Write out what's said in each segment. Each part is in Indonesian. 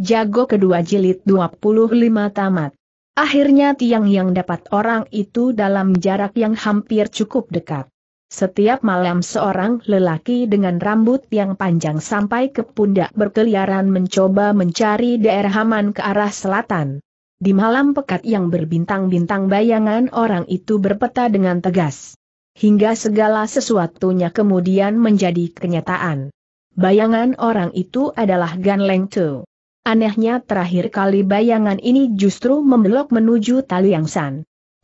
Jago kedua jilid 25 tamat. Akhirnya tiang yang dapat orang itu dalam jarak yang hampir cukup dekat. Setiap malam seorang lelaki dengan rambut yang panjang sampai ke pundak berkeliaran mencoba mencari daerah aman ke arah selatan. Di malam pekat yang berbintang-bintang bayangan orang itu berpeta dengan tegas. Hingga segala sesuatunya kemudian menjadi kenyataan. Bayangan orang itu adalah Gan Leng Tu. Anehnya terakhir kali bayangan ini justru membelok menuju Yang San.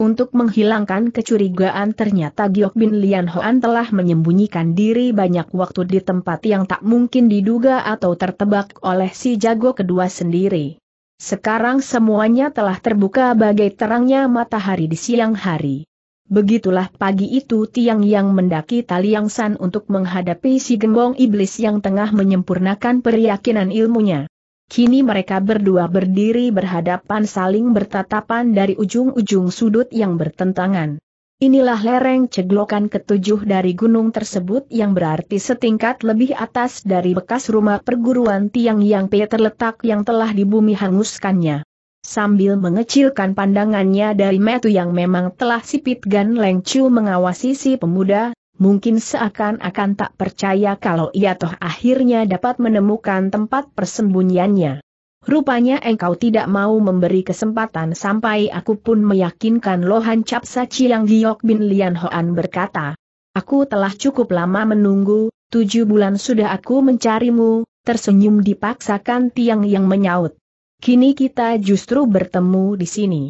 Untuk menghilangkan kecurigaan ternyata Giok Bin Lian Hoan telah menyembunyikan diri banyak waktu di tempat yang tak mungkin diduga atau tertebak oleh si jago kedua sendiri. Sekarang semuanya telah terbuka bagai terangnya matahari di siang hari. Begitulah pagi itu Tiang yang mendaki Yang San untuk menghadapi si gembong iblis yang tengah menyempurnakan peryakinan ilmunya. Kini mereka berdua berdiri berhadapan saling bertatapan dari ujung-ujung sudut yang bertentangan. Inilah lereng ceglokan ketujuh dari gunung tersebut yang berarti setingkat lebih atas dari bekas rumah perguruan Tiang Yang Pe terletak yang telah di bumi hanguskannya. Sambil mengecilkan pandangannya dari metu yang memang telah sipit Gan Leng Chu mengawasi si pemuda, mungkin seakan-akan tak percaya kalau ia toh akhirnya dapat menemukan tempat persembunyiannya. Rupanya engkau tidak mau memberi kesempatan sampai aku pun meyakinkan Lohan Capsa yang Giok Bin Lian Hoan berkata, Aku telah cukup lama menunggu, tujuh bulan sudah aku mencarimu, tersenyum dipaksakan tiang yang menyaut. Kini kita justru bertemu di sini.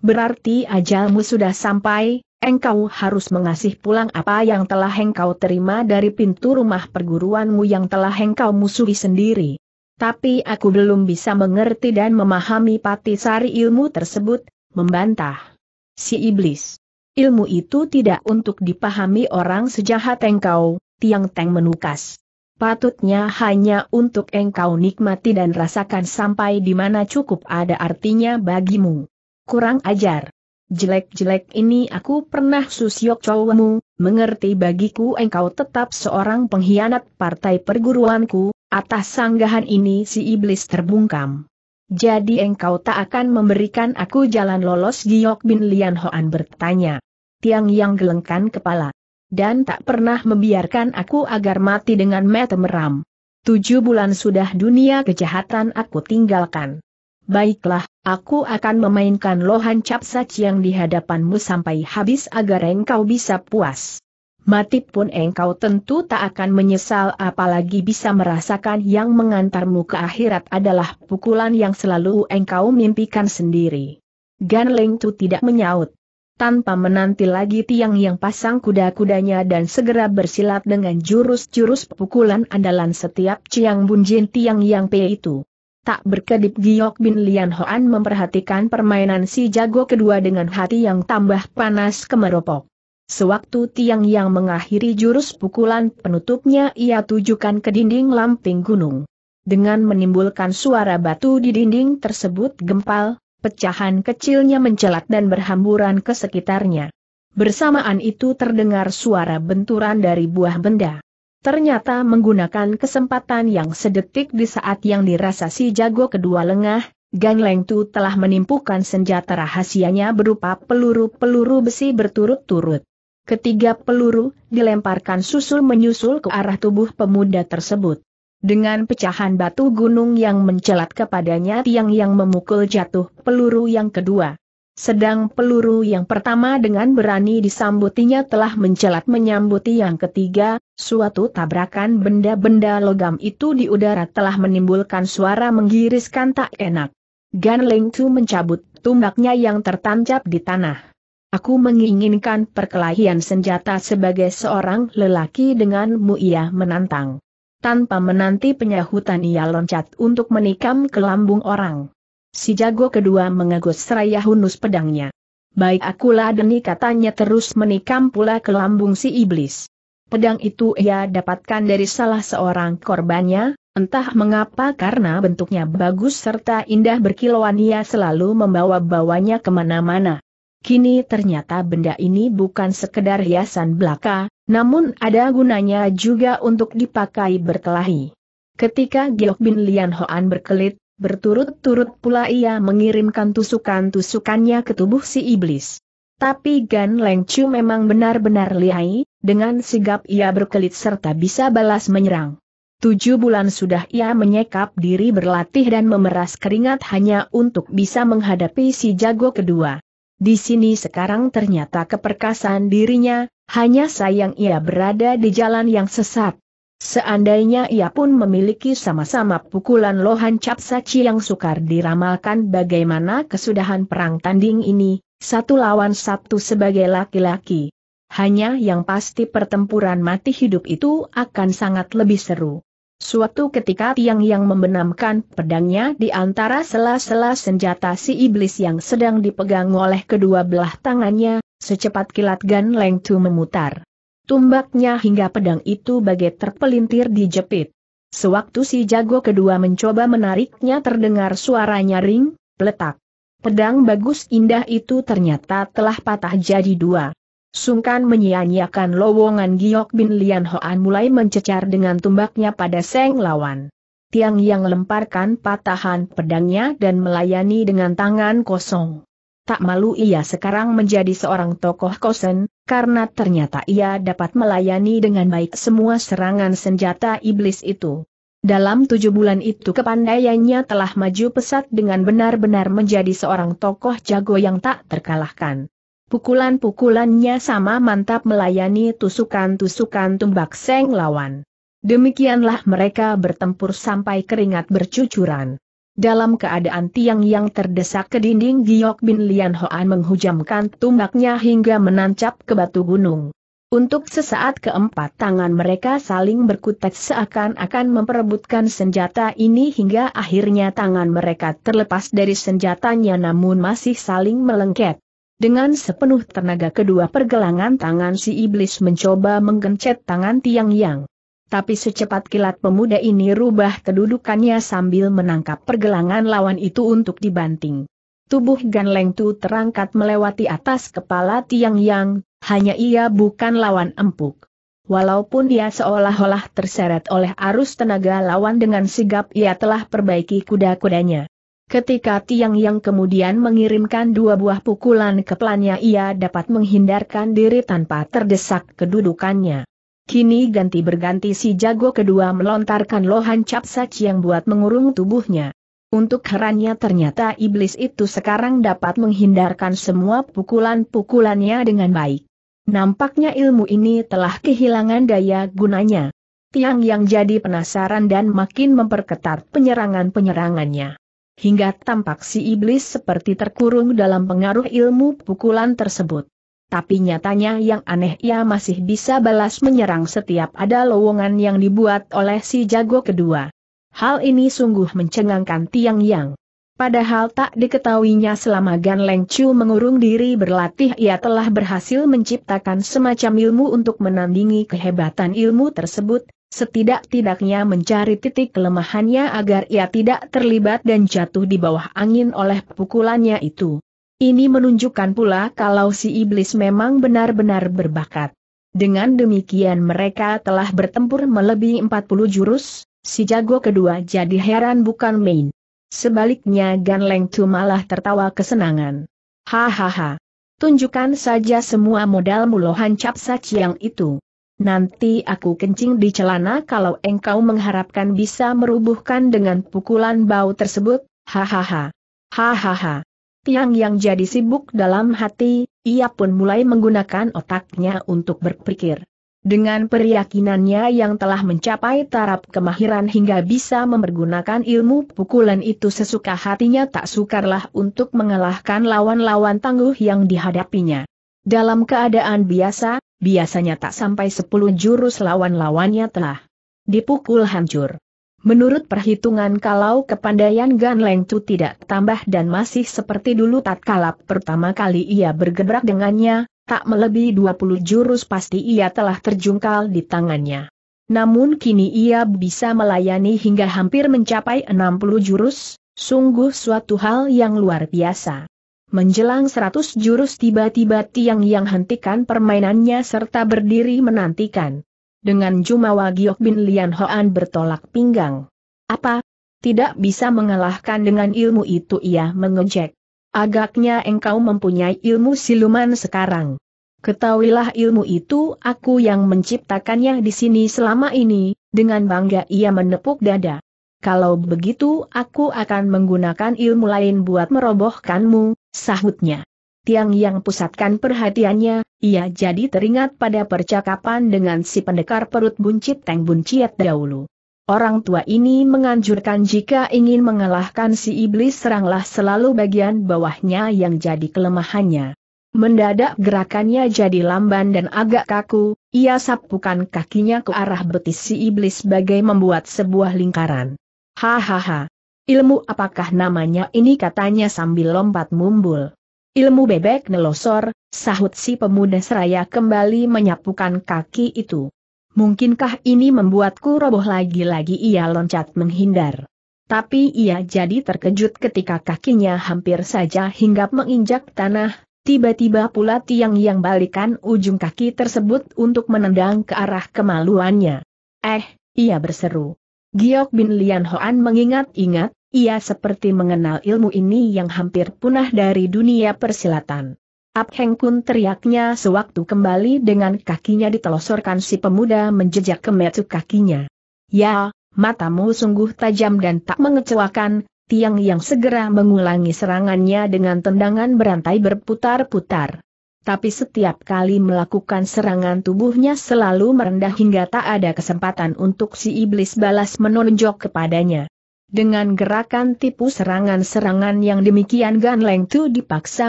Berarti ajalmu sudah sampai, engkau harus mengasih pulang apa yang telah engkau terima dari pintu rumah perguruanmu yang telah engkau musuhi sendiri. Tapi aku belum bisa mengerti dan memahami pati sari ilmu tersebut, membantah. Si iblis. Ilmu itu tidak untuk dipahami orang sejahat engkau, Tiang Teng menukas. Patutnya hanya untuk engkau nikmati dan rasakan sampai di mana cukup ada artinya bagimu. Kurang ajar. Jelek-jelek ini aku pernah susyok cowokmu, mengerti bagiku engkau tetap seorang pengkhianat partai perguruanku, atas sanggahan ini si iblis terbungkam. Jadi engkau tak akan memberikan aku jalan lolos Giok bin Lian Hoan bertanya. Tiang yang gelengkan kepala. Dan tak pernah membiarkan aku agar mati dengan mata meram. Tujuh bulan sudah dunia kejahatan aku tinggalkan. Baiklah, Aku akan memainkan lohan capsac yang di hadapanmu sampai habis agar engkau bisa puas. Mati pun engkau tentu tak akan menyesal apalagi bisa merasakan yang mengantarmu ke akhirat adalah pukulan yang selalu engkau mimpikan sendiri. Gan Leng Tu tidak menyaut. Tanpa menanti lagi tiang yang pasang kuda-kudanya dan segera bersilat dengan jurus-jurus pukulan andalan setiap Ciang Bunjin tiang yang pe itu. Tak berkedip Giok Bin Lian Hoan memperhatikan permainan si jago kedua dengan hati yang tambah panas kemeropok. Sewaktu tiang yang mengakhiri jurus pukulan penutupnya ia tujukan ke dinding lamping gunung. Dengan menimbulkan suara batu di dinding tersebut gempal, pecahan kecilnya mencelat dan berhamburan ke sekitarnya. Bersamaan itu terdengar suara benturan dari buah benda ternyata menggunakan kesempatan yang sedetik di saat yang dirasa si jago kedua lengah, Gang Leng Tu telah menimpukan senjata rahasianya berupa peluru-peluru besi berturut-turut. Ketiga peluru dilemparkan susul-menyusul ke arah tubuh pemuda tersebut. Dengan pecahan batu gunung yang mencelat kepadanya tiang yang memukul jatuh peluru yang kedua. Sedang peluru yang pertama dengan berani disambutinya telah mencelat menyambuti yang ketiga, suatu tabrakan benda-benda logam itu di udara telah menimbulkan suara menggiriskan tak enak. Gan Ling Tu mencabut tumbaknya yang tertancap di tanah. Aku menginginkan perkelahian senjata sebagai seorang lelaki dengan Mu ia menantang. Tanpa menanti penyahutan ia loncat untuk menikam ke lambung orang. Si jago kedua mengagus seraya hunus pedangnya. Baik akulah deni katanya terus menikam pula ke lambung si iblis. Pedang itu ia dapatkan dari salah seorang korbannya, entah mengapa karena bentuknya bagus serta indah berkilauan ia selalu membawa-bawanya kemana-mana. Kini ternyata benda ini bukan sekedar hiasan belaka, namun ada gunanya juga untuk dipakai berkelahi. Ketika Giok Bin Lian Hoan berkelit, Berturut-turut pula ia mengirimkan tusukan-tusukannya ke tubuh si iblis. Tapi Gan Leng Chu memang benar-benar lihai, dengan sigap ia berkelit serta bisa balas menyerang. Tujuh bulan sudah ia menyekap diri berlatih dan memeras keringat hanya untuk bisa menghadapi si jago kedua. Di sini sekarang ternyata keperkasaan dirinya, hanya sayang ia berada di jalan yang sesat. Seandainya ia pun memiliki sama-sama pukulan lohan cap saci yang sukar diramalkan bagaimana kesudahan perang tanding ini, satu lawan satu sebagai laki-laki. Hanya yang pasti pertempuran mati hidup itu akan sangat lebih seru. Suatu ketika Tiang yang membenamkan pedangnya di antara sela-sela senjata si iblis yang sedang dipegang oleh kedua belah tangannya, secepat kilat Gan Leng Tu memutar. Tumbaknya hingga pedang itu bagai terpelintir di jepit. Sewaktu si jago kedua mencoba menariknya terdengar suaranya nyaring, peletak. Pedang bagus indah itu ternyata telah patah jadi dua. Sungkan menyia-nyiakan lowongan Giok Bin Lian Hoan mulai mencecar dengan tumbaknya pada seng lawan. Tiang yang lemparkan patahan pedangnya dan melayani dengan tangan kosong. Tak malu ia sekarang menjadi seorang tokoh kosen, karena ternyata ia dapat melayani dengan baik semua serangan senjata iblis itu. Dalam tujuh bulan itu kepandaiannya telah maju pesat dengan benar-benar menjadi seorang tokoh jago yang tak terkalahkan. Pukulan-pukulannya sama mantap melayani tusukan-tusukan tumbak seng lawan. Demikianlah mereka bertempur sampai keringat bercucuran dalam keadaan tiang yang terdesak ke dinding Giok Bin Lian Hoan menghujamkan tumbaknya hingga menancap ke batu gunung. Untuk sesaat keempat tangan mereka saling berkutat seakan-akan memperebutkan senjata ini hingga akhirnya tangan mereka terlepas dari senjatanya namun masih saling melengket. Dengan sepenuh tenaga kedua pergelangan tangan si iblis mencoba menggencet tangan tiang yang. Tapi secepat kilat pemuda ini rubah kedudukannya sambil menangkap pergelangan lawan itu untuk dibanting. Tubuh Gan Leng Tu terangkat melewati atas kepala Tiang Yang, hanya ia bukan lawan empuk. Walaupun dia seolah-olah terseret oleh arus tenaga lawan dengan sigap ia telah perbaiki kuda-kudanya. Ketika Tiang Yang kemudian mengirimkan dua buah pukulan ke pelannya ia dapat menghindarkan diri tanpa terdesak kedudukannya. Kini ganti berganti si jago kedua melontarkan lohan capsac yang buat mengurung tubuhnya. Untuk herannya ternyata iblis itu sekarang dapat menghindarkan semua pukulan-pukulannya dengan baik. Nampaknya ilmu ini telah kehilangan daya gunanya. Tiang yang jadi penasaran dan makin memperketat penyerangan-penyerangannya. Hingga tampak si iblis seperti terkurung dalam pengaruh ilmu pukulan tersebut tapi nyatanya yang aneh ia masih bisa balas menyerang setiap ada lowongan yang dibuat oleh si jago kedua. Hal ini sungguh mencengangkan Tiang Yang. Padahal tak diketahuinya selama Gan Leng Chu mengurung diri berlatih ia telah berhasil menciptakan semacam ilmu untuk menandingi kehebatan ilmu tersebut, setidak-tidaknya mencari titik kelemahannya agar ia tidak terlibat dan jatuh di bawah angin oleh pukulannya itu. Ini menunjukkan pula kalau si iblis memang benar-benar berbakat. Dengan demikian mereka telah bertempur melebihi 40 jurus, si jago kedua jadi heran bukan main. Sebaliknya Gan Leng Tu malah tertawa kesenangan. Hahaha. Tunjukkan saja semua modal loh hancap yang itu. Nanti aku kencing di celana kalau engkau mengharapkan bisa merubuhkan dengan pukulan bau tersebut, hahaha. Hahaha. Tiang yang jadi sibuk dalam hati, ia pun mulai menggunakan otaknya untuk berpikir. Dengan peryakinannya yang telah mencapai taraf kemahiran hingga bisa mempergunakan ilmu pukulan itu sesuka hatinya tak sukarlah untuk mengalahkan lawan-lawan tangguh yang dihadapinya. Dalam keadaan biasa, biasanya tak sampai 10 jurus lawan-lawannya telah dipukul hancur. Menurut perhitungan kalau kepandaian Gan Leng Chu tidak tambah dan masih seperti dulu tatkala pertama kali ia bergerak dengannya, tak melebihi 20 jurus pasti ia telah terjungkal di tangannya. Namun kini ia bisa melayani hingga hampir mencapai 60 jurus, sungguh suatu hal yang luar biasa. Menjelang 100 jurus tiba-tiba Tiang Yang hentikan permainannya serta berdiri menantikan dengan Jumawa Giok Bin Lian Hoan bertolak pinggang. Apa? Tidak bisa mengalahkan dengan ilmu itu ia mengejek. Agaknya engkau mempunyai ilmu siluman sekarang. Ketahuilah ilmu itu aku yang menciptakannya di sini selama ini, dengan bangga ia menepuk dada. Kalau begitu aku akan menggunakan ilmu lain buat merobohkanmu, sahutnya. Tiang yang pusatkan perhatiannya, ia jadi teringat pada percakapan dengan si pendekar perut buncit Teng Bunciat dahulu. Orang tua ini menganjurkan jika ingin mengalahkan si iblis seranglah selalu bagian bawahnya yang jadi kelemahannya. Mendadak gerakannya jadi lamban dan agak kaku, ia sapukan kakinya ke arah betis si iblis sebagai membuat sebuah lingkaran. Hahaha. Ilmu apakah namanya ini katanya sambil lompat mumbul. Ilmu bebek nelosor, sahut si pemuda seraya kembali menyapukan kaki itu. Mungkinkah ini membuatku roboh lagi-lagi ia loncat menghindar. Tapi ia jadi terkejut ketika kakinya hampir saja hinggap menginjak tanah, tiba-tiba pula tiang yang balikan ujung kaki tersebut untuk menendang ke arah kemaluannya. Eh, ia berseru. Giok Bin Lian Hoan mengingat-ingat, ia seperti mengenal ilmu ini yang hampir punah dari dunia persilatan. Ap Heng Kun teriaknya sewaktu kembali dengan kakinya ditelosorkan si pemuda menjejak kemetu kakinya. Ya, matamu sungguh tajam dan tak mengecewakan, tiang yang segera mengulangi serangannya dengan tendangan berantai berputar-putar. Tapi setiap kali melakukan serangan tubuhnya selalu merendah hingga tak ada kesempatan untuk si iblis balas menonjok kepadanya. Dengan gerakan tipu serangan-serangan yang demikian Gan Leng Tu dipaksa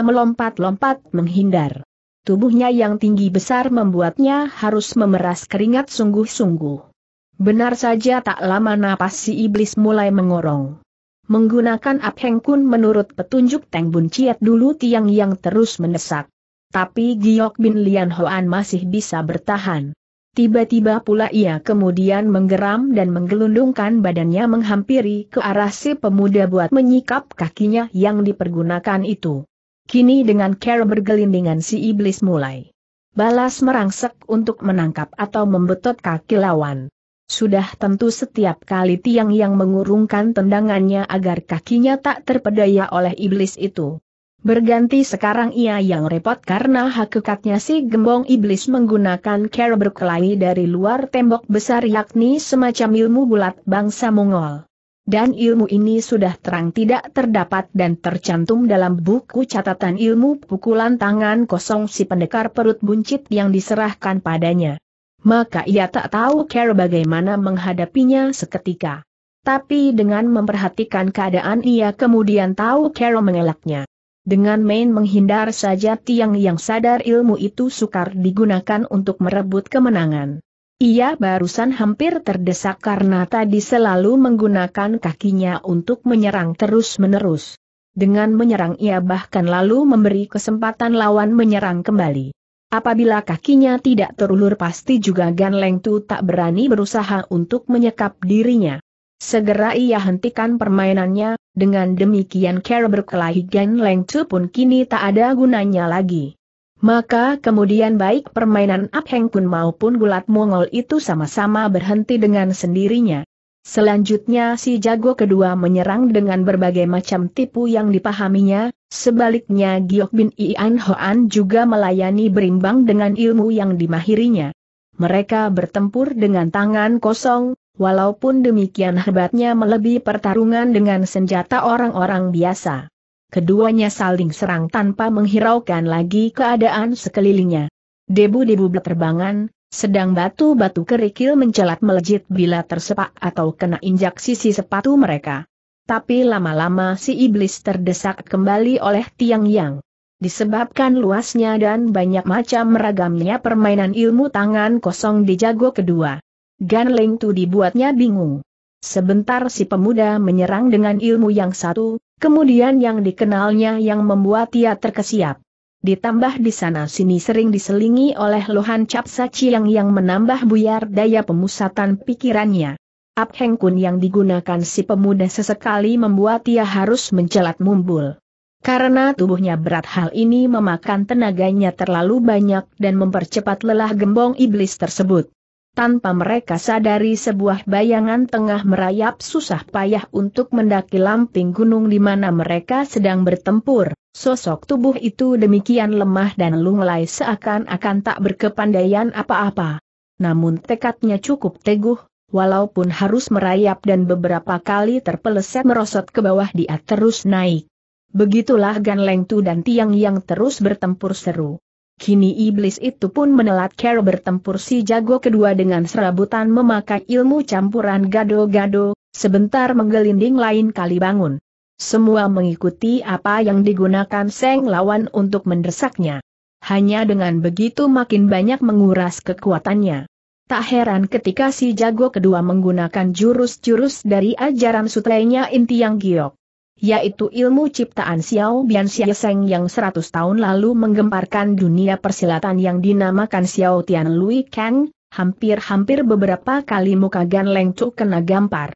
melompat-lompat menghindar. Tubuhnya yang tinggi besar membuatnya harus memeras keringat sungguh-sungguh. Benar saja tak lama napas si iblis mulai mengorong. Menggunakan Abheng Kun menurut petunjuk Teng Bun dulu tiang yang terus mendesak. Tapi Giok Bin Lian Hoan masih bisa bertahan. Tiba-tiba pula ia kemudian menggeram dan menggelundungkan badannya menghampiri ke arah si pemuda buat menyikap kakinya yang dipergunakan itu. Kini dengan care bergelindingan si iblis mulai balas merangsek untuk menangkap atau membetot kaki lawan. Sudah tentu setiap kali tiang yang mengurungkan tendangannya agar kakinya tak terpedaya oleh iblis itu. Berganti sekarang ia yang repot karena hakikatnya si gembong iblis menggunakan cara berkelahi dari luar tembok besar yakni semacam ilmu bulat bangsa Mongol. Dan ilmu ini sudah terang tidak terdapat dan tercantum dalam buku catatan ilmu pukulan tangan kosong si pendekar perut buncit yang diserahkan padanya. Maka ia tak tahu cara bagaimana menghadapinya seketika. Tapi dengan memperhatikan keadaan ia kemudian tahu cara mengelaknya. Dengan main menghindar saja tiang yang sadar ilmu itu sukar digunakan untuk merebut kemenangan. Ia barusan hampir terdesak karena tadi selalu menggunakan kakinya untuk menyerang terus-menerus. Dengan menyerang ia bahkan lalu memberi kesempatan lawan menyerang kembali. Apabila kakinya tidak terulur pasti juga Gan Leng Tu tak berani berusaha untuk menyekap dirinya. Segera ia hentikan permainannya, dengan demikian cara berkelahi Gen Leng Tzu pun kini tak ada gunanya lagi. Maka kemudian baik permainan Abheng Kun maupun gulat Mongol itu sama-sama berhenti dengan sendirinya. Selanjutnya si jago kedua menyerang dengan berbagai macam tipu yang dipahaminya, sebaliknya Giok bin Ian Hoan juga melayani berimbang dengan ilmu yang dimahirinya. Mereka bertempur dengan tangan kosong, Walaupun demikian hebatnya melebihi pertarungan dengan senjata orang-orang biasa. Keduanya saling serang tanpa menghiraukan lagi keadaan sekelilingnya. Debu-debu berterbangan, sedang batu-batu kerikil mencelat melejit bila tersepak atau kena injak sisi sepatu mereka. Tapi lama-lama si iblis terdesak kembali oleh tiang yang. Disebabkan luasnya dan banyak macam ragamnya permainan ilmu tangan kosong di jago kedua. Ganling Leng Tu dibuatnya bingung. Sebentar si pemuda menyerang dengan ilmu yang satu, kemudian yang dikenalnya yang membuat ia terkesiap. Ditambah di sana sini sering diselingi oleh lohan capsa saciang yang menambah buyar daya pemusatan pikirannya. Heng Kun yang digunakan si pemuda sesekali membuat ia harus mencelat mumbul. Karena tubuhnya berat hal ini memakan tenaganya terlalu banyak dan mempercepat lelah gembong iblis tersebut tanpa mereka sadari sebuah bayangan tengah merayap susah payah untuk mendaki lamping gunung di mana mereka sedang bertempur. Sosok tubuh itu demikian lemah dan lunglai seakan-akan tak berkepandaian apa-apa. Namun tekadnya cukup teguh, walaupun harus merayap dan beberapa kali terpeleset merosot ke bawah dia terus naik. Begitulah Gan Lengtu dan Tiang yang terus bertempur seru. Kini iblis itu pun menelat Carol bertempur si jago kedua dengan serabutan memakai ilmu campuran gado-gado, sebentar menggelinding lain kali bangun. Semua mengikuti apa yang digunakan Seng lawan untuk mendesaknya. Hanya dengan begitu makin banyak menguras kekuatannya. Tak heran ketika si jago kedua menggunakan jurus-jurus dari ajaran sutranya Intiang Giok yaitu ilmu ciptaan Xiao Bian Xiaoseng yang 100 tahun lalu menggemparkan dunia persilatan yang dinamakan Xiao Tian Lui Kang, hampir-hampir beberapa kali muka Gan Leng Chu kena gampar.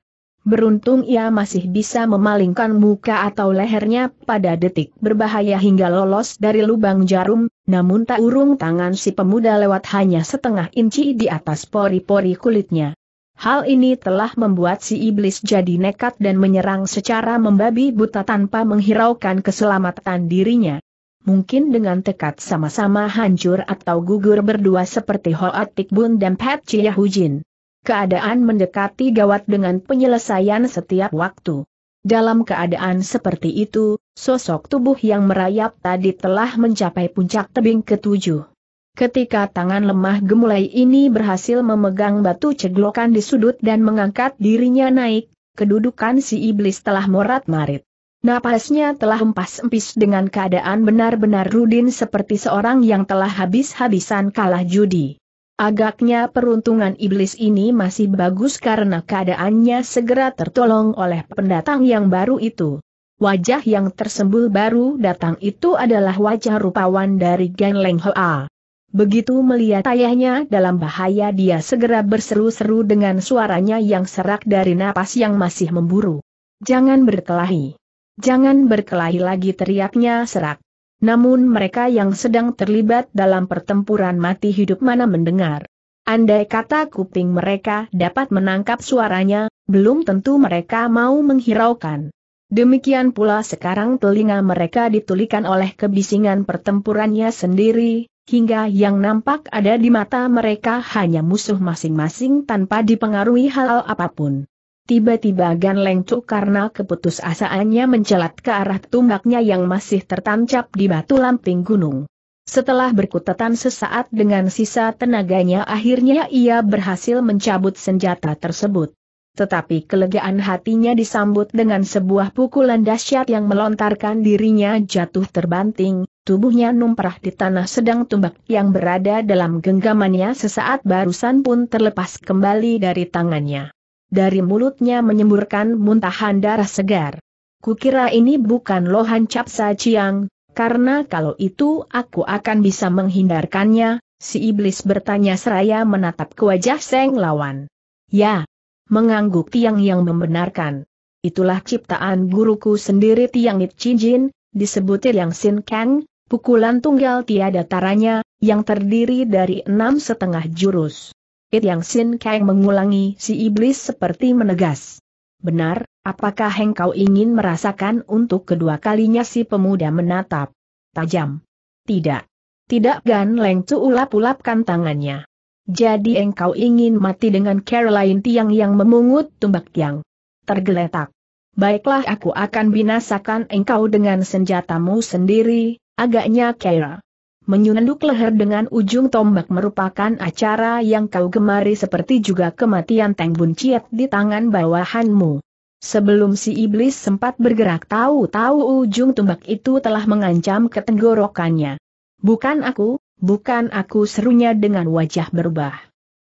Beruntung ia masih bisa memalingkan muka atau lehernya pada detik berbahaya hingga lolos dari lubang jarum, namun tak urung tangan si pemuda lewat hanya setengah inci di atas pori-pori kulitnya. Hal ini telah membuat si iblis jadi nekat dan menyerang secara membabi buta tanpa menghiraukan keselamatan dirinya. Mungkin dengan tekad sama-sama hancur atau gugur berdua seperti Hoatik Bun dan Pat Chiahujin. Keadaan mendekati gawat dengan penyelesaian setiap waktu. Dalam keadaan seperti itu, sosok tubuh yang merayap tadi telah mencapai puncak tebing ketujuh. Ketika tangan lemah gemulai ini berhasil memegang batu ceglokan di sudut dan mengangkat dirinya naik, kedudukan si iblis telah morat-marit. Napasnya telah empas-empis dengan keadaan benar-benar Rudin seperti seorang yang telah habis-habisan kalah judi. Agaknya peruntungan iblis ini masih bagus karena keadaannya segera tertolong oleh pendatang yang baru itu. Wajah yang tersembul baru datang itu adalah wajah rupawan dari Gang Leng Hoa. Begitu melihat ayahnya dalam bahaya dia segera berseru-seru dengan suaranya yang serak dari napas yang masih memburu. Jangan berkelahi. Jangan berkelahi lagi teriaknya serak. Namun mereka yang sedang terlibat dalam pertempuran mati hidup mana mendengar. Andai kata kuping mereka dapat menangkap suaranya, belum tentu mereka mau menghiraukan. Demikian pula sekarang telinga mereka ditulikan oleh kebisingan pertempurannya sendiri, hingga yang nampak ada di mata mereka hanya musuh masing-masing tanpa dipengaruhi hal apapun. Tiba-tiba Gan Leng Cuk karena keputusasaannya mencelat ke arah tumbaknya yang masih tertancap di batu lamping gunung. Setelah berkutatan sesaat dengan sisa tenaganya akhirnya ia berhasil mencabut senjata tersebut tetapi kelegaan hatinya disambut dengan sebuah pukulan dahsyat yang melontarkan dirinya jatuh terbanting, tubuhnya numprah di tanah sedang tumbak yang berada dalam genggamannya sesaat barusan pun terlepas kembali dari tangannya. Dari mulutnya menyemburkan muntahan darah segar. Kukira ini bukan lohan capsa ciang, karena kalau itu aku akan bisa menghindarkannya, si iblis bertanya seraya menatap ke wajah Seng Lawan. Ya, mengangguk Tiang yang membenarkan. Itulah ciptaan guruku sendiri Tiang It Jin, disebut Yang Sin Kang, pukulan tunggal tiada taranya, yang terdiri dari enam setengah jurus. It Yang Sin Kang mengulangi si iblis seperti menegas. Benar, apakah engkau ingin merasakan untuk kedua kalinya si pemuda menatap? Tajam. Tidak. Tidak Gan Leng Cu ulap-ulapkan tangannya. Jadi engkau ingin mati dengan Caroline Tiang yang memungut tumbak yang tergeletak. Baiklah aku akan binasakan engkau dengan senjatamu sendiri, agaknya Kara. Menyunduk leher dengan ujung tombak merupakan acara yang kau gemari seperti juga kematian Teng Bun di tangan bawahanmu. Sebelum si iblis sempat bergerak tahu-tahu ujung tombak itu telah mengancam ketenggorokannya. Bukan aku, bukan aku serunya dengan wajah berubah.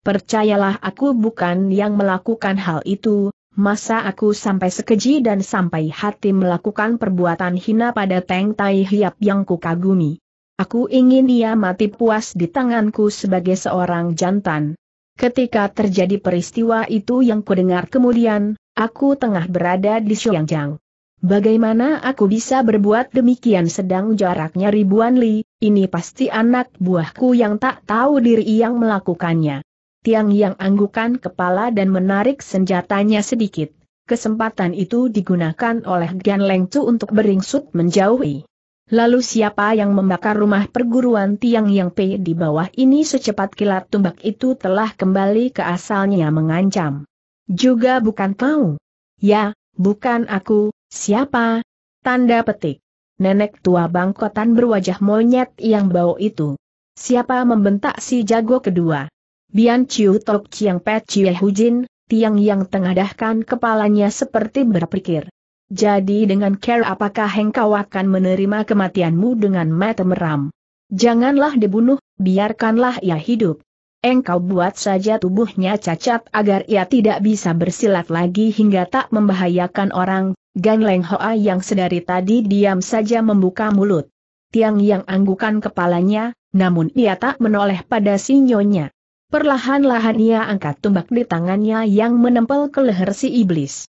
Percayalah aku bukan yang melakukan hal itu, masa aku sampai sekeji dan sampai hati melakukan perbuatan hina pada Teng Tai Hiap yang kukagumi. Aku ingin ia mati puas di tanganku sebagai seorang jantan. Ketika terjadi peristiwa itu yang kudengar kemudian, aku tengah berada di Xiangjiang. Bagaimana aku bisa berbuat demikian sedang jaraknya ribuan li, ini pasti anak buahku yang tak tahu diri yang melakukannya. Tiang yang anggukan kepala dan menarik senjatanya sedikit. Kesempatan itu digunakan oleh Gan Leng Lengcu untuk beringsut menjauhi. Lalu siapa yang membakar rumah perguruan tiang yang P di bawah ini secepat kilat tumbak itu telah kembali ke asalnya mengancam. Juga bukan kau. Ya, bukan aku, Siapa? Tanda petik. Nenek tua bangkotan berwajah monyet yang bau itu. Siapa membentak si jago kedua? Bian Chiu Tok Chiang Pet Chie Hujin, tiang yang tengadahkan kepalanya seperti berpikir. Jadi dengan care apakah engkau akan menerima kematianmu dengan mata meram? Janganlah dibunuh, biarkanlah ia hidup engkau buat saja tubuhnya cacat agar ia tidak bisa bersilat lagi hingga tak membahayakan orang, Gan Leng Hoa yang sedari tadi diam saja membuka mulut. Tiang yang anggukan kepalanya, namun ia tak menoleh pada si nyonya. Perlahan-lahan ia angkat tumbak di tangannya yang menempel ke leher si iblis.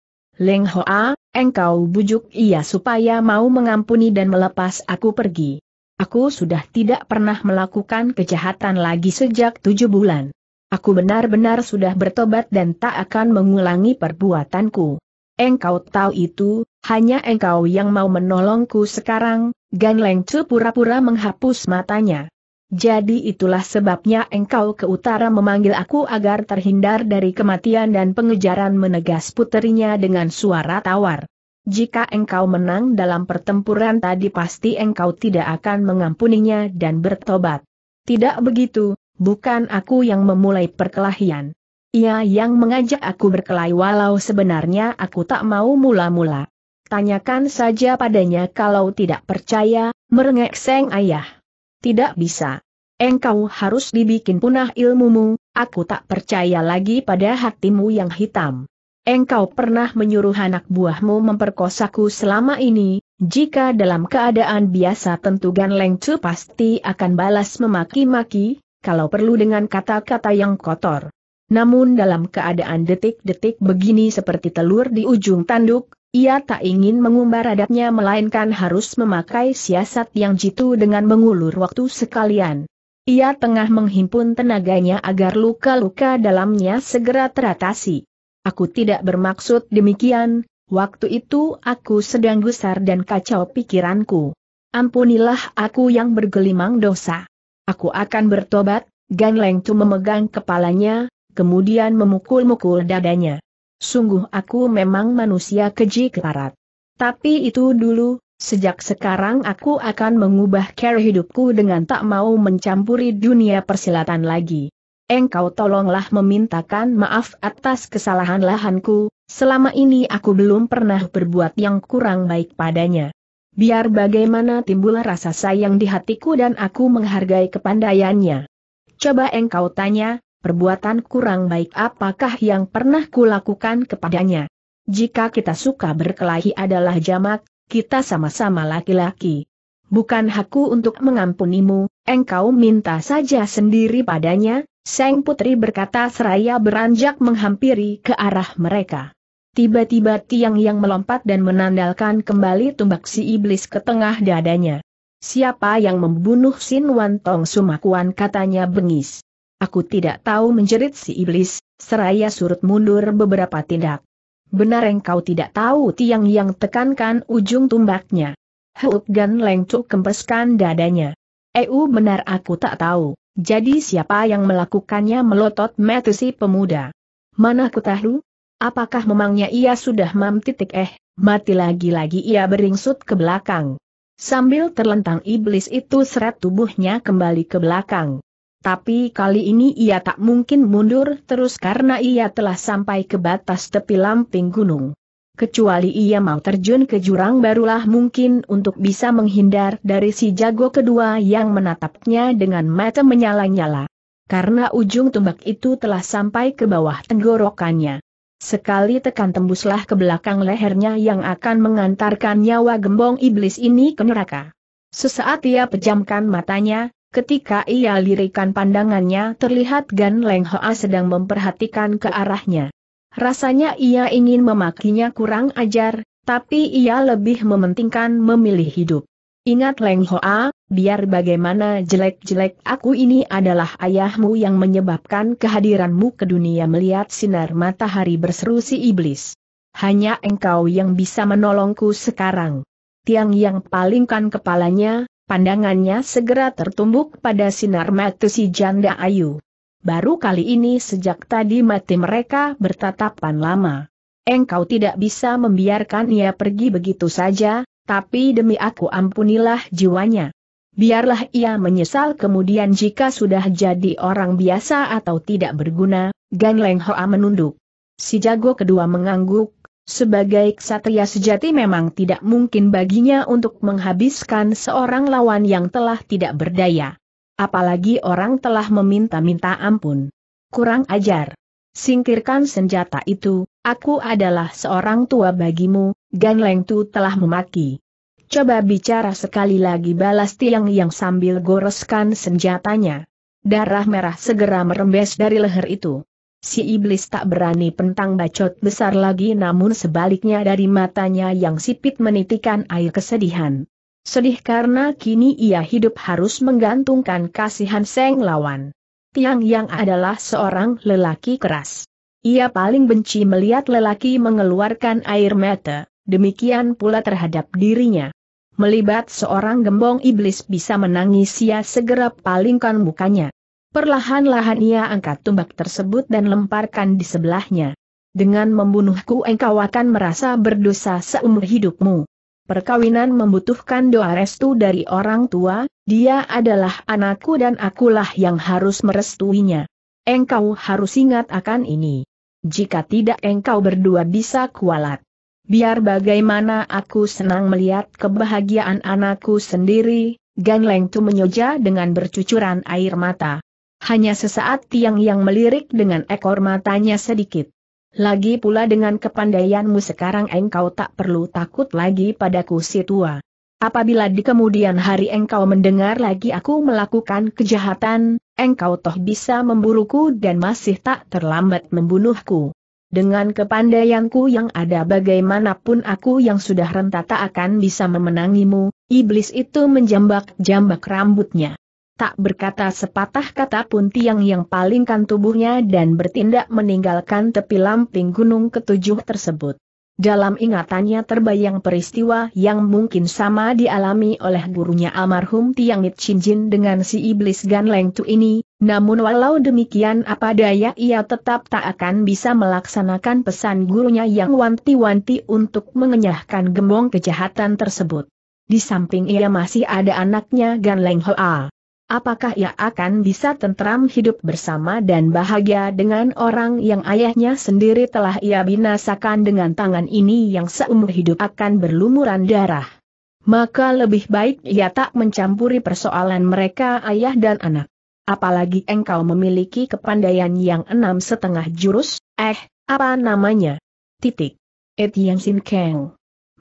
Leng Hoa, engkau bujuk ia supaya mau mengampuni dan melepas aku pergi. Aku sudah tidak pernah melakukan kejahatan lagi sejak tujuh bulan. Aku benar-benar sudah bertobat dan tak akan mengulangi perbuatanku. Engkau tahu itu, hanya engkau yang mau menolongku sekarang, Gan Leng Chu pura-pura menghapus matanya. Jadi itulah sebabnya engkau ke utara memanggil aku agar terhindar dari kematian dan pengejaran menegas puterinya dengan suara tawar. Jika engkau menang dalam pertempuran tadi pasti engkau tidak akan mengampuninya dan bertobat. Tidak begitu, bukan aku yang memulai perkelahian. Ia yang mengajak aku berkelahi walau sebenarnya aku tak mau mula-mula. Tanyakan saja padanya kalau tidak percaya, merengek seng ayah. Tidak bisa. Engkau harus dibikin punah ilmumu, aku tak percaya lagi pada hatimu yang hitam engkau pernah menyuruh anak buahmu memperkosaku selama ini, jika dalam keadaan biasa tentu Gan Leng Chu pasti akan balas memaki-maki, kalau perlu dengan kata-kata yang kotor. Namun dalam keadaan detik-detik begini seperti telur di ujung tanduk, ia tak ingin mengumbar adatnya melainkan harus memakai siasat yang jitu dengan mengulur waktu sekalian. Ia tengah menghimpun tenaganya agar luka-luka dalamnya segera teratasi. Aku tidak bermaksud demikian, waktu itu aku sedang gusar dan kacau pikiranku. Ampunilah aku yang bergelimang dosa. Aku akan bertobat, Gan Leng Tu memegang kepalanya, kemudian memukul-mukul dadanya. Sungguh aku memang manusia keji keparat. Tapi itu dulu, sejak sekarang aku akan mengubah cara hidupku dengan tak mau mencampuri dunia persilatan lagi engkau tolonglah memintakan maaf atas kesalahan lahanku, selama ini aku belum pernah berbuat yang kurang baik padanya. Biar bagaimana timbul rasa sayang di hatiku dan aku menghargai kepandaiannya. Coba engkau tanya, perbuatan kurang baik apakah yang pernah kulakukan kepadanya. Jika kita suka berkelahi adalah jamak, kita sama-sama laki-laki. Bukan hakku untuk mengampunimu, engkau minta saja sendiri padanya, Seng Putri berkata seraya beranjak menghampiri ke arah mereka. Tiba-tiba tiang yang melompat dan menandalkan kembali tumbak si iblis ke tengah dadanya. Siapa yang membunuh Sin Wan Tong Sumakuan katanya bengis. Aku tidak tahu menjerit si iblis, seraya surut mundur beberapa tindak. Benar engkau tidak tahu tiang yang tekankan ujung tumbaknya. Heup Gan Leng Cuk kempeskan dadanya. Eu benar aku tak tahu. Jadi siapa yang melakukannya melotot mata si pemuda? Mana ku tahu? Apakah memangnya ia sudah mam titik eh, mati lagi-lagi ia beringsut ke belakang. Sambil terlentang iblis itu seret tubuhnya kembali ke belakang. Tapi kali ini ia tak mungkin mundur terus karena ia telah sampai ke batas tepi lamping gunung. Kecuali ia mau terjun ke jurang barulah mungkin untuk bisa menghindar dari si jago kedua yang menatapnya dengan mata menyala-nyala. Karena ujung tombak itu telah sampai ke bawah tenggorokannya. Sekali tekan tembuslah ke belakang lehernya yang akan mengantarkan nyawa gembong iblis ini ke neraka. Sesaat ia pejamkan matanya, ketika ia lirikan pandangannya terlihat Gan Leng Hoa sedang memperhatikan ke arahnya. Rasanya ia ingin memakinya kurang ajar, tapi ia lebih mementingkan memilih hidup. Ingat Leng Hoa, biar bagaimana jelek-jelek aku ini adalah ayahmu yang menyebabkan kehadiranmu ke dunia melihat sinar matahari berseru si iblis. Hanya engkau yang bisa menolongku sekarang. Tiang yang palingkan kepalanya, pandangannya segera tertumbuk pada sinar mata si janda ayu baru kali ini sejak tadi mati mereka bertatapan lama. Engkau tidak bisa membiarkan ia pergi begitu saja, tapi demi aku ampunilah jiwanya. Biarlah ia menyesal kemudian jika sudah jadi orang biasa atau tidak berguna, Gan Leng Hoa menunduk. Si jago kedua mengangguk, sebagai ksatria sejati memang tidak mungkin baginya untuk menghabiskan seorang lawan yang telah tidak berdaya. Apalagi orang telah meminta-minta ampun. Kurang ajar. Singkirkan senjata itu, aku adalah seorang tua bagimu, Gan Leng Tu telah memaki. Coba bicara sekali lagi balas tiang yang sambil goreskan senjatanya. Darah merah segera merembes dari leher itu. Si iblis tak berani pentang bacot besar lagi namun sebaliknya dari matanya yang sipit menitikan air kesedihan. Sedih karena kini ia hidup harus menggantungkan kasihan Seng Lawan. Tiang yang adalah seorang lelaki keras. Ia paling benci melihat lelaki mengeluarkan air mata, demikian pula terhadap dirinya. Melibat seorang gembong iblis bisa menangis ia segera palingkan mukanya. Perlahan-lahan ia angkat tumbak tersebut dan lemparkan di sebelahnya. Dengan membunuhku engkau akan merasa berdosa seumur hidupmu. Perkawinan membutuhkan doa restu dari orang tua, dia adalah anakku dan akulah yang harus merestuinya. Engkau harus ingat akan ini. Jika tidak engkau berdua bisa kualat. Biar bagaimana aku senang melihat kebahagiaan anakku sendiri, Gan Leng Tu menyoja dengan bercucuran air mata. Hanya sesaat tiang yang melirik dengan ekor matanya sedikit. Lagi pula dengan kepandaianmu sekarang engkau tak perlu takut lagi padaku si tua. Apabila di kemudian hari engkau mendengar lagi aku melakukan kejahatan, engkau toh bisa memburuku dan masih tak terlambat membunuhku. Dengan kepandaianku yang ada bagaimanapun aku yang sudah renta tak akan bisa memenangimu, iblis itu menjambak-jambak rambutnya tak berkata sepatah kata pun tiang yang palingkan tubuhnya dan bertindak meninggalkan tepi lamping gunung ketujuh tersebut. Dalam ingatannya terbayang peristiwa yang mungkin sama dialami oleh gurunya almarhum Tiangit Jin dengan si iblis Ganleng Tu ini, namun walau demikian apa daya ia tetap tak akan bisa melaksanakan pesan gurunya yang wanti-wanti untuk mengenyahkan gembong kejahatan tersebut. Di samping ia masih ada anaknya Ganleng Hoa. Apakah ia akan bisa tentram hidup bersama dan bahagia dengan orang yang ayahnya sendiri telah ia binasakan dengan tangan ini yang seumur hidup akan berlumuran darah? Maka lebih baik ia tak mencampuri persoalan mereka ayah dan anak. Apalagi engkau memiliki kepandaian yang enam setengah jurus, eh, apa namanya? Titik. Etiang Sin Kang.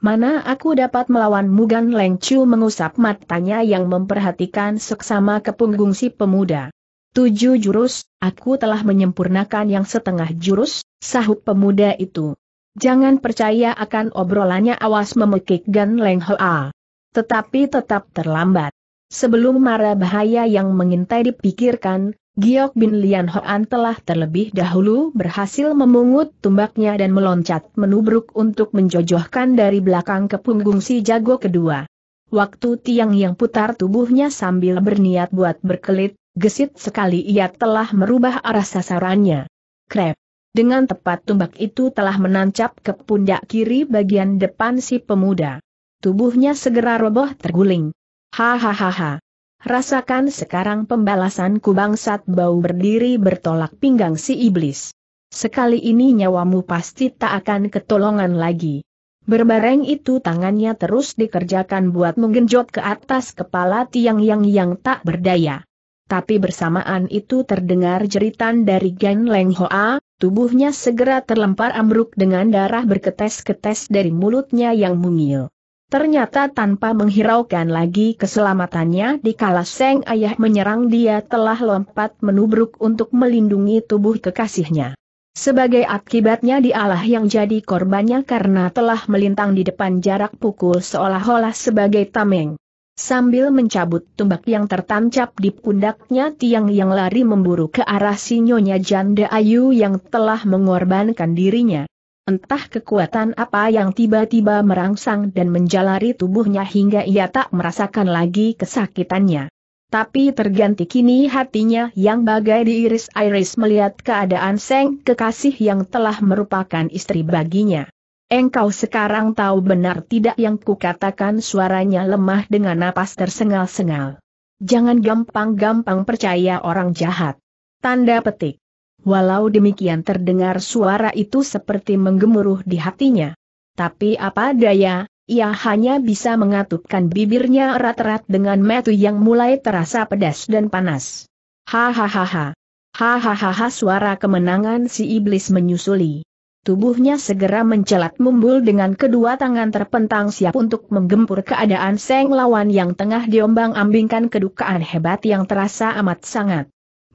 Mana aku dapat melawan Mugan Leng mengusap matanya yang memperhatikan seksama ke punggung si pemuda. Tujuh jurus, aku telah menyempurnakan yang setengah jurus, sahut pemuda itu. Jangan percaya akan obrolannya awas memekik Gan Leng Hoa. Tetapi tetap terlambat. Sebelum mara bahaya yang mengintai dipikirkan, Giok Bin Lian Hoan telah terlebih dahulu berhasil memungut tumbaknya dan meloncat menubruk untuk menjojohkan dari belakang ke punggung si jago kedua. Waktu tiang yang putar tubuhnya sambil berniat buat berkelit, gesit sekali ia telah merubah arah sasarannya. Krep. Dengan tepat tumbak itu telah menancap ke pundak kiri bagian depan si pemuda. Tubuhnya segera roboh terguling. Hahaha. Rasakan sekarang pembalasanku bangsat bau berdiri bertolak pinggang si iblis. Sekali ini nyawamu pasti tak akan ketolongan lagi. Berbareng itu tangannya terus dikerjakan buat menggenjot ke atas kepala tiang yang yang tak berdaya. Tapi bersamaan itu terdengar jeritan dari Gan Leng Hoa, tubuhnya segera terlempar ambruk dengan darah berketes-ketes dari mulutnya yang mungil. Ternyata tanpa menghiraukan lagi keselamatannya di kala Seng Ayah menyerang dia telah lompat menubruk untuk melindungi tubuh kekasihnya. Sebagai akibatnya dialah yang jadi korbannya karena telah melintang di depan jarak pukul seolah-olah sebagai tameng. Sambil mencabut tumbak yang tertancap di pundaknya tiang yang lari memburu ke arah sinyonya janda Ayu yang telah mengorbankan dirinya. Entah kekuatan apa yang tiba-tiba merangsang dan menjalari tubuhnya hingga ia tak merasakan lagi kesakitannya. Tapi terganti kini hatinya yang bagai diiris-iris melihat keadaan Seng kekasih yang telah merupakan istri baginya. Engkau sekarang tahu benar tidak yang kukatakan suaranya lemah dengan napas tersengal-sengal. Jangan gampang-gampang percaya orang jahat. Tanda petik. Walau demikian terdengar suara itu seperti menggemuruh di hatinya. Tapi apa daya, ia hanya bisa mengatupkan bibirnya erat-erat dengan metu yang mulai terasa pedas dan panas. Hahaha. Hahaha suara kemenangan si iblis menyusuli. Tubuhnya segera mencelat mumbul dengan kedua tangan terpentang siap untuk menggempur keadaan seng lawan yang tengah diombang-ambingkan kedukaan hebat yang terasa amat sangat.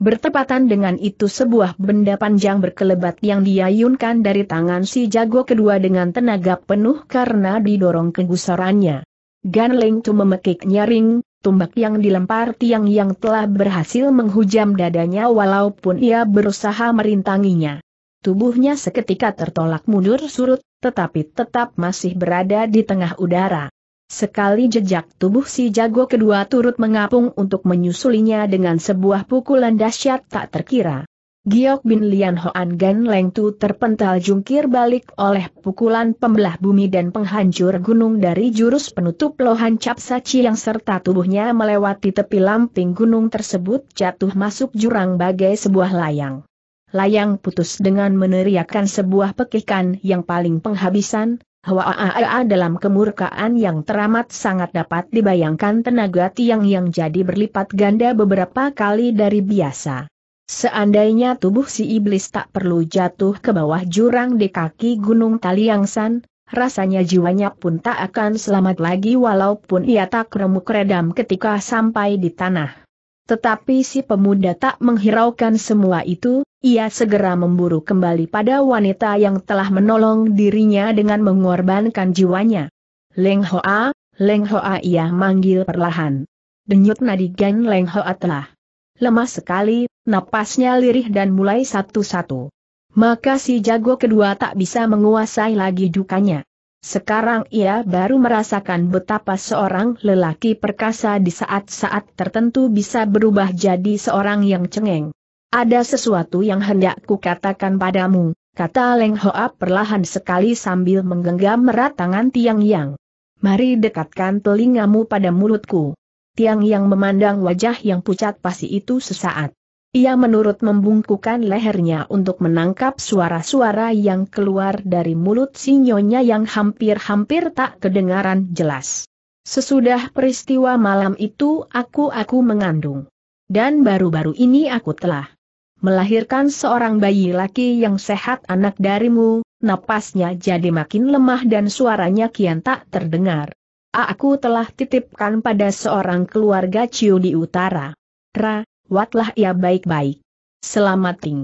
Bertepatan dengan itu sebuah benda panjang berkelebat yang diayunkan dari tangan si jago kedua dengan tenaga penuh karena didorong kegusarannya. Gan Ganling Tu memekik nyaring, tumbak yang dilempar tiang yang telah berhasil menghujam dadanya walaupun ia berusaha merintanginya. Tubuhnya seketika tertolak mundur surut, tetapi tetap masih berada di tengah udara. Sekali jejak tubuh si jago kedua turut mengapung untuk menyusulinya dengan sebuah pukulan dahsyat tak terkira. Giok Bin Lian Hoan Gen Leng Tu terpental jungkir balik oleh pukulan pembelah bumi dan penghancur gunung dari jurus penutup lohan cap saci yang serta tubuhnya melewati tepi lamping gunung tersebut jatuh masuk jurang bagai sebuah layang. Layang putus dengan meneriakkan sebuah pekikan yang paling penghabisan, Hawa Aa dalam kemurkaan yang teramat sangat dapat dibayangkan tenaga tiang yang jadi berlipat ganda beberapa kali dari biasa. Seandainya tubuh si iblis tak perlu jatuh ke bawah jurang di kaki gunung Taliangsan, rasanya jiwanya pun tak akan selamat lagi walaupun ia tak remuk redam ketika sampai di tanah. Tetapi si pemuda tak menghiraukan semua itu, ia segera memburu kembali pada wanita yang telah menolong dirinya dengan mengorbankan jiwanya. Leng Hoa, Leng Hoa ia manggil perlahan. Denyut nadi Gan Leng Hoa telah lemah sekali, napasnya lirih dan mulai satu-satu. Maka si jago kedua tak bisa menguasai lagi dukanya. Sekarang ia baru merasakan betapa seorang lelaki perkasa di saat-saat tertentu bisa berubah jadi seorang yang cengeng. Ada sesuatu yang hendak kukatakan padamu, kata Leng Hoa perlahan sekali sambil menggenggam erat tangan Tiang Yang. Mari dekatkan telingamu pada mulutku. Tiang Yang memandang wajah yang pucat pasi itu sesaat. Ia menurut membungkukan lehernya untuk menangkap suara-suara yang keluar dari mulut sinyonya yang hampir-hampir tak kedengaran jelas. Sesudah peristiwa malam itu aku-aku mengandung. Dan baru-baru ini aku telah melahirkan seorang bayi laki yang sehat anak darimu, napasnya jadi makin lemah dan suaranya kian tak terdengar. Aku telah titipkan pada seorang keluarga Ciu di utara. Ra, watlah ia baik-baik. Selamat ting.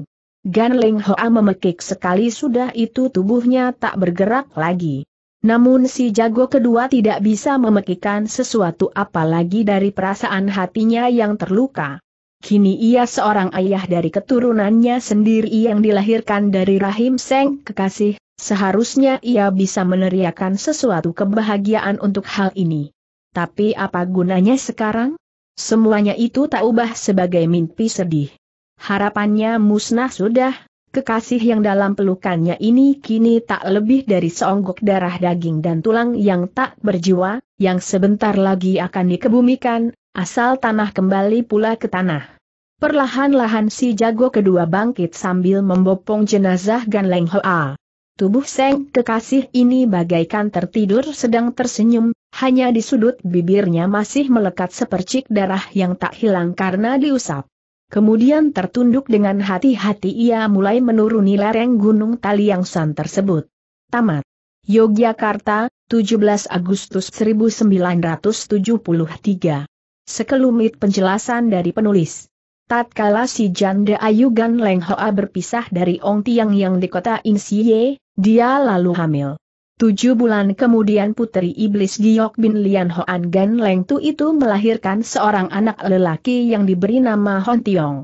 Gan Ling Hoa memekik sekali sudah itu tubuhnya tak bergerak lagi. Namun si jago kedua tidak bisa memekikan sesuatu apalagi dari perasaan hatinya yang terluka. Kini ia seorang ayah dari keturunannya sendiri yang dilahirkan dari rahim Seng Kekasih, seharusnya ia bisa meneriakan sesuatu kebahagiaan untuk hal ini. Tapi apa gunanya sekarang? Semuanya itu tak ubah sebagai mimpi sedih. Harapannya musnah sudah, kekasih yang dalam pelukannya ini kini tak lebih dari seonggok darah daging dan tulang yang tak berjiwa, yang sebentar lagi akan dikebumikan, asal tanah kembali pula ke tanah. Perlahan-lahan si jago kedua bangkit sambil membopong jenazah Gan Leng Hoa. Tubuh Seng kekasih ini bagaikan tertidur sedang tersenyum, hanya di sudut bibirnya masih melekat sepercik darah yang tak hilang karena diusap. Kemudian tertunduk dengan hati-hati ia mulai menuruni lereng Gunung Taliangsan tersebut. Tamat. Yogyakarta, 17 Agustus 1973 Sekelumit penjelasan dari penulis. Tatkala si janda Ayugan Leng Hoa berpisah dari Ong Tiang yang di kota Insye, dia lalu hamil. Tujuh bulan kemudian putri iblis Giok Bin Lian Hoan Gan Leng Tu itu melahirkan seorang anak lelaki yang diberi nama Hon Tiong.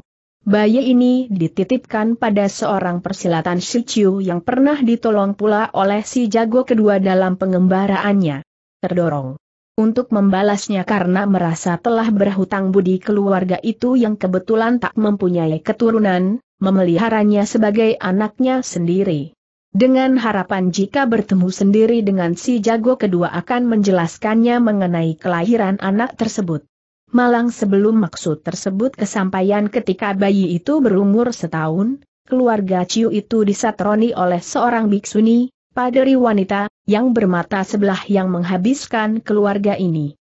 Bayi ini dititipkan pada seorang persilatan Chiu yang pernah ditolong pula oleh si jago kedua dalam pengembaraannya. Terdorong untuk membalasnya karena merasa telah berhutang budi keluarga itu yang kebetulan tak mempunyai keturunan, memeliharanya sebagai anaknya sendiri. Dengan harapan jika bertemu sendiri dengan si jago kedua akan menjelaskannya mengenai kelahiran anak tersebut. Malang sebelum maksud tersebut kesampaian ketika bayi itu berumur setahun, keluarga Ciu itu disatroni oleh seorang biksuni, paderi wanita, yang bermata sebelah yang menghabiskan keluarga ini.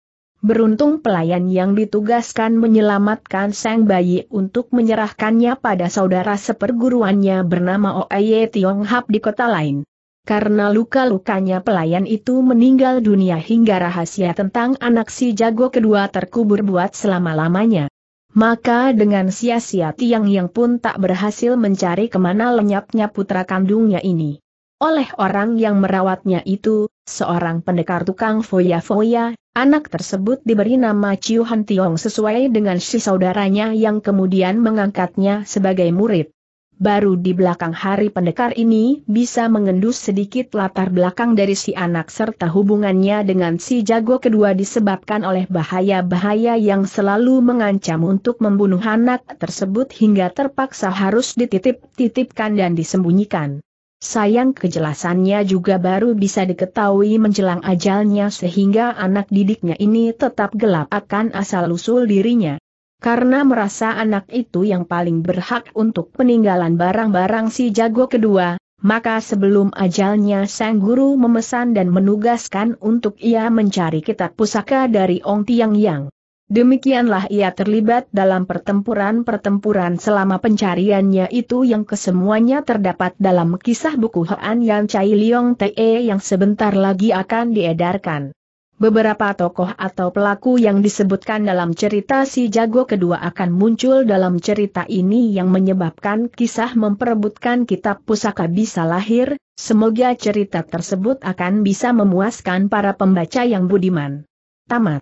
Beruntung pelayan yang ditugaskan menyelamatkan sang bayi untuk menyerahkannya pada saudara seperguruannya bernama Oye Tiong Hap di kota lain. Karena luka-lukanya pelayan itu meninggal dunia hingga rahasia tentang anak si jago kedua terkubur buat selama-lamanya. Maka dengan sia-sia Tiang Yang pun tak berhasil mencari kemana lenyapnya putra kandungnya ini oleh orang yang merawatnya itu, seorang pendekar tukang foya-foya, anak tersebut diberi nama Chiu Han Tiong sesuai dengan si saudaranya yang kemudian mengangkatnya sebagai murid. Baru di belakang hari pendekar ini bisa mengendus sedikit latar belakang dari si anak serta hubungannya dengan si jago kedua disebabkan oleh bahaya-bahaya yang selalu mengancam untuk membunuh anak tersebut hingga terpaksa harus dititip-titipkan dan disembunyikan. Sayang kejelasannya juga baru bisa diketahui menjelang ajalnya sehingga anak didiknya ini tetap gelap akan asal-usul dirinya. Karena merasa anak itu yang paling berhak untuk peninggalan barang-barang si jago kedua, maka sebelum ajalnya sang guru memesan dan menugaskan untuk ia mencari kitab pusaka dari Ong Tiang Yang. Demikianlah ia terlibat dalam pertempuran-pertempuran selama pencariannya itu yang kesemuanya terdapat dalam kisah buku Hoan Yang Chai Liong Te yang sebentar lagi akan diedarkan. Beberapa tokoh atau pelaku yang disebutkan dalam cerita si jago kedua akan muncul dalam cerita ini yang menyebabkan kisah memperebutkan kitab pusaka bisa lahir, semoga cerita tersebut akan bisa memuaskan para pembaca yang budiman. Tamat.